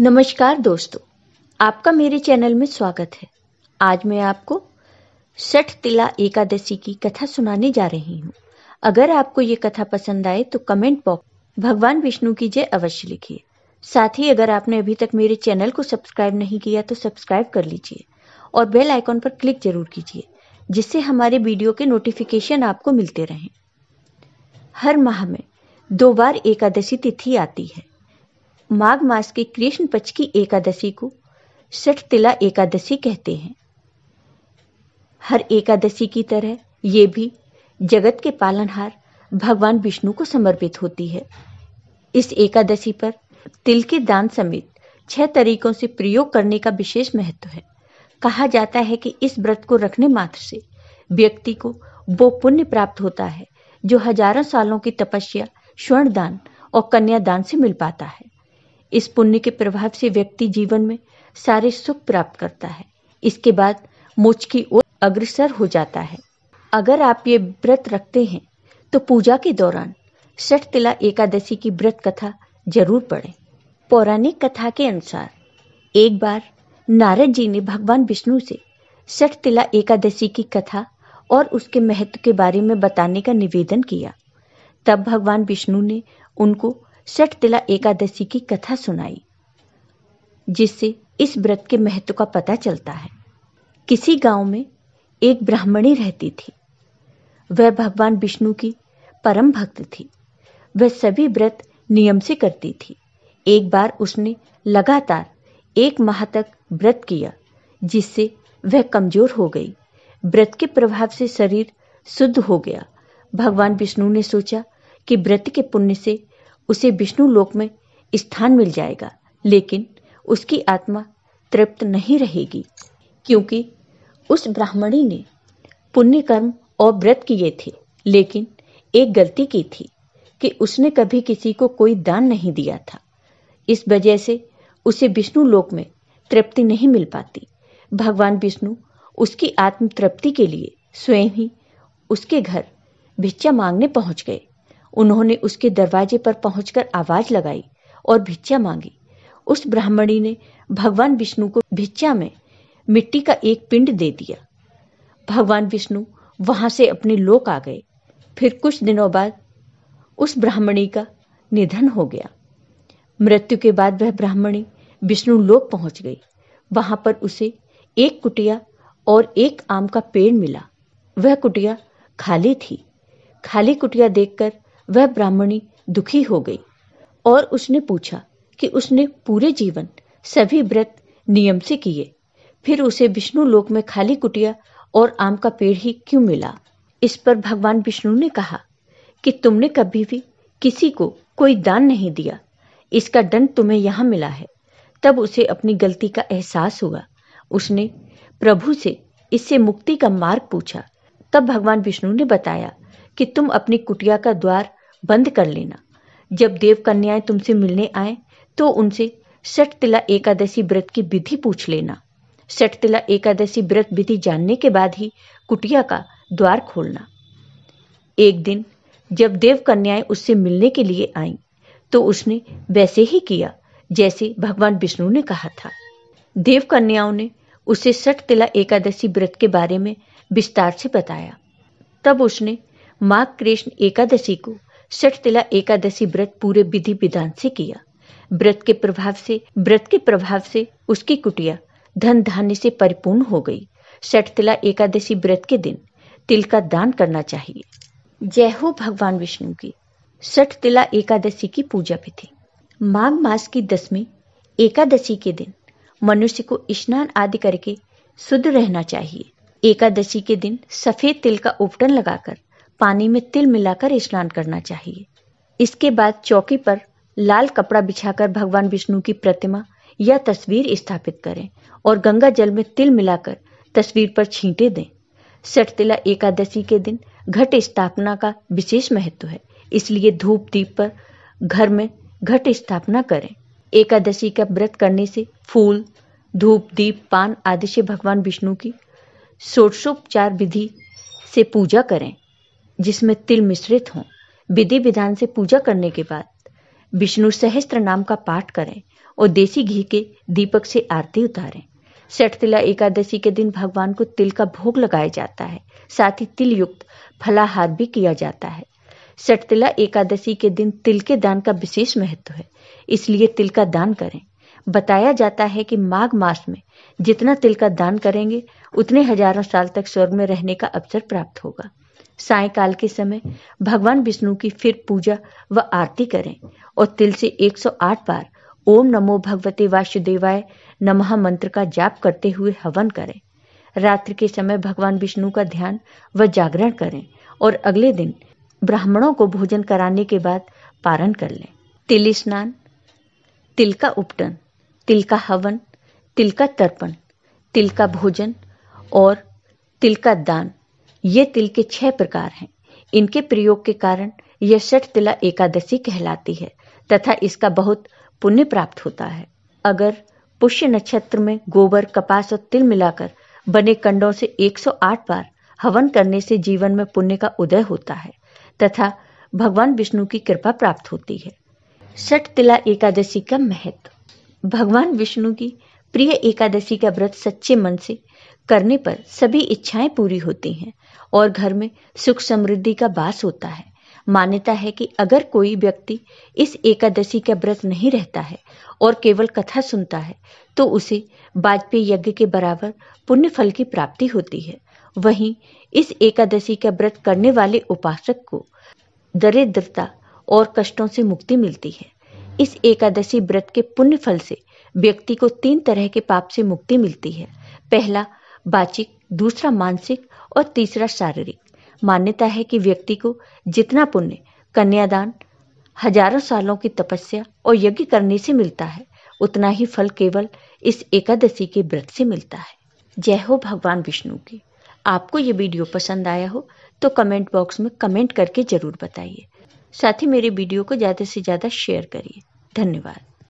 नमस्कार दोस्तों आपका मेरे चैनल में स्वागत है आज मैं आपको सठ तिला एकादशी की कथा सुनाने जा रही हूँ अगर आपको ये कथा पसंद आए तो कमेंट बॉक्स भगवान विष्णु की जय अवश्य लिखिए साथ ही अगर आपने अभी तक मेरे चैनल को सब्सक्राइब नहीं किया तो सब्सक्राइब कर लीजिए और बेल आइकॉन पर क्लिक जरूर कीजिए जिससे हमारे वीडियो के नोटिफिकेशन आपको मिलते रहें हर माह में दो बार एकादशी तिथि आती है माघ मास के कृष्ण पक्ष की एकादशी को तिला एकादशी कहते हैं हर एकादशी की तरह ये भी जगत के पालनहार भगवान विष्णु को समर्पित होती है इस एकादशी पर तिल के दान समेत छह तरीकों से प्रयोग करने का विशेष महत्व है कहा जाता है कि इस व्रत को रखने मात्र से व्यक्ति को वो पुण्य प्राप्त होता है जो हजारों सालों की तपस्या स्वर्ण दान और कन्यादान से मिल पाता है इस पुण्य के प्रभाव से व्यक्ति जीवन में सारे सुख प्राप्त करता है इसके बाद मोक्ष की ओर अग्रसर हो जाता है अगर आप ये व्रत रखते हैं तो पूजा के दौरान षठ तिला एकादशी की व्रत कथा जरूर पढ़ें पौराणिक कथा के अनुसार एक बार नारद जी ने भगवान विष्णु से षठ तिला एकादशी की कथा और उसके महत्व के बारे में बताने का निवेदन किया तब भगवान विष्णु ने उनको षटतिला एकादशी की कथा सुनाई जिससे इस व्रत के महत्व का पता चलता है किसी गांव में एक ब्राह्मणी रहती थी वह भगवान विष्णु की परम भक्त थी वह सभी व्रत नियम से करती थी एक बार उसने लगातार एक माह तक व्रत किया जिससे वह कमजोर हो गई व्रत के प्रभाव से शरीर शुद्ध हो गया भगवान विष्णु ने सोचा कि व्रत के पुण्य से उसे विष्णु लोक में स्थान मिल जाएगा लेकिन उसकी आत्मा तृप्त नहीं रहेगी क्योंकि उस ब्राह्मणी ने पुण्य कर्म और व्रत किए थे लेकिन एक गलती की थी कि उसने कभी किसी को कोई दान नहीं दिया था इस वजह से उसे विष्णु लोक में तृप्ति नहीं मिल पाती भगवान विष्णु उसकी आत्म तृप्ति के लिए स्वयं ही उसके घर भिक्षा मांगने पहुंच गए उन्होंने उसके दरवाजे पर पहुंचकर आवाज लगाई और भिक्षा मांगी उस ब्राह्मणी ने भगवान विष्णु को भिक्षा में मिट्टी का एक पिंड दे दिया भगवान विष्णु वहां से अपने लोक आ गए फिर कुछ दिनों बाद उस ब्राह्मणी का निधन हो गया मृत्यु के बाद वह ब्राह्मणी विष्णु लोक पहुंच गई वहां पर उसे एक कुटिया और एक आम का पेड़ मिला वह कुटिया खाली थी खाली कुटिया देखकर वह ब्राह्मणी दुखी हो गई और उसने पूछा कि उसने पूरे जीवन सभी व्रत नियम से किए फिर उसे विष्णु लोक में खाली कुटिया और आम का पेड़ ही क्यों मिला इस पर भगवान विष्णु ने कहा कि तुमने कभी भी किसी को कोई दान नहीं दिया इसका दंड तुम्हें यहाँ मिला है तब उसे अपनी गलती का एहसास हुआ उसने प्रभु से इससे मुक्ति का मार्ग पूछा तब भगवान विष्णु ने बताया कि तुम अपनी कुटिया का द्वार बंद कर लेना जब देव कन्याएं तुमसे मिलने आए तो उनसे सटतिला एकादशी व्रत की विधि पूछ लेना सटतिला एकादशी व्रत विधि जानने के बाद ही कुटिया का द्वार खोलना एक दिन जब देव कन्याएं उससे मिलने के लिए आईं तो उसने वैसे ही किया जैसे भगवान विष्णु ने कहा था देव कन्याओं ने उसे सट तिला एकादशी व्रत के बारे में विस्तार से बताया तब उसने माँ कृष्ण एकादशी को तिला एकादशी व्रत पूरे विधि विधान से किया व्रत के प्रभाव से व्रत के प्रभाव से उसकी कुटिया धन धान्य से परिपूर्ण हो गई तिला एकादशी व्रत के दिन तिल का दान करना चाहिए जय हो भगवान विष्णु की सठ तिला एकादशी की पूजा विधि माघ मास की दसवीं एकादशी के दिन मनुष्य को स्नान आदि करके शुद्ध रहना चाहिए एकादशी के दिन सफेद तिल का उपटन लगाकर पानी में तिल मिलाकर स्नान करना चाहिए इसके बाद चौकी पर लाल कपड़ा बिछाकर भगवान विष्णु की प्रतिमा या तस्वीर स्थापित करें और गंगा जल में तिल मिलाकर तस्वीर पर छींटे दें सठतिला एकादशी के दिन घट स्थापना का विशेष महत्व है इसलिए धूप दीप पर घर में घट स्थापना करें एकादशी का व्रत करने से फूल धूप दीप पान आदि से भगवान विष्णु की सोटसोपचार विधि से पूजा करें जिसमें तिल मिश्रित हों विधि विधान से पूजा करने के बाद विष्णु सहस्त्र नाम का पाठ करें और देसी घी के दीपक से आरती उतारें षठतिला एकादशी के दिन भगवान को तिल का भोग लगाया जाता है साथ ही तिल युक्त फलाहार भी किया जाता है तिला एकादशी के दिन तिल के दान का विशेष महत्व है इसलिए तिल का दान करें बताया जाता है कि माघ मास में जितना तिल का दान करेंगे उतने हजारों साल तक स्वर्ग में रहने का अवसर प्राप्त होगा सायकाल के समय भगवान विष्णु की फिर पूजा व आरती करें और तिल से 108 बार ओम नमो भगवते वासुदेवाय नमः मंत्र का जाप करते हुए हवन करें रात्रि के समय भगवान विष्णु का ध्यान व जागरण करें और अगले दिन ब्राह्मणों को भोजन कराने के बाद पारण कर लें तिल स्नान तिल का उपटन तिल का हवन तिल का तर्पण तिल का भोजन और तिल का दान ये तिल के छह प्रकार हैं इनके प्रयोग के कारण यह षठ तिला एकादशी कहलाती है तथा इसका बहुत पुण्य प्राप्त होता है अगर पुष्य नक्षत्र में गोबर कपास और तिल मिलाकर बने कंडों से 108 बार हवन करने से जीवन में पुण्य का उदय होता है तथा भगवान विष्णु की कृपा प्राप्त होती है षठ तिला एकादशी का महत्व भगवान विष्णु की प्रिय एकादशी का व्रत सच्चे मन से करने पर सभी इच्छाएं पूरी होती हैं और घर में सुख समृद्धि का वास होता है मान्यता है कि अगर कोई व्यक्ति इस एकादशी का व्रत नहीं रहता है और केवल कथा सुनता है तो उसे वाजपेयी यज्ञ के बराबर पुण्य फल की प्राप्ति होती है वहीं इस एकादशी का व्रत करने वाले उपासक को दरिद्रता और कष्टों से मुक्ति मिलती है इस एकादशी व्रत के पुण्य फल से व्यक्ति को तीन तरह के पाप से मुक्ति मिलती है पहला वाचिक दूसरा मानसिक और तीसरा शारीरिक मान्यता है कि व्यक्ति को जितना पुण्य कन्यादान हजारों सालों की तपस्या और यज्ञ करने से मिलता है उतना ही फल केवल इस एकादशी के व्रत से मिलता है जय हो भगवान विष्णु की आपको ये वीडियो पसंद आया हो तो कमेंट बॉक्स में कमेंट करके जरूर बताइए साथ ही मेरे वीडियो को ज़्यादा से ज़्यादा शेयर करिए धन्यवाद